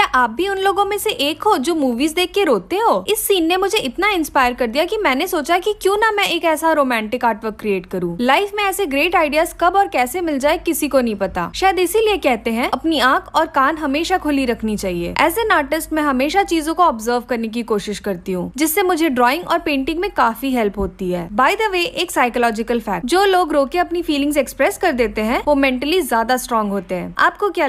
क्या आप भी उन लोगों में से एक हो जो मूवीज देख के रोते हो इस सीन ने मुझे इतना इंस्पायर कर दिया कि मैंने सोचा कि क्यों ना मैं एक ऐसा रोमांटिक आर्टवर्क क्रिएट करूं लाइफ में ऐसे ग्रेट आइडियाज कब और कैसे मिल जाए किसी को नहीं पता शायद इसीलिए कहते हैं अपनी आँख और कान हमेशा खुली रखनी चाहिए एज एन आर्टिस्ट मैं हमेशा चीजों को ऑब्जर्व करने की कोशिश करती हूँ जिससे मुझे ड्रॉइंग और पेंटिंग में काफी हेल्प होती है बाय द वे एक साइकोलॉजिकल फैक्ट जो लोग रो के अपनी फीलिंग्स एक्सप्रेस कर देते हैं वो मेंटली ज्यादा स्ट्रांग होते हैं आपको क्या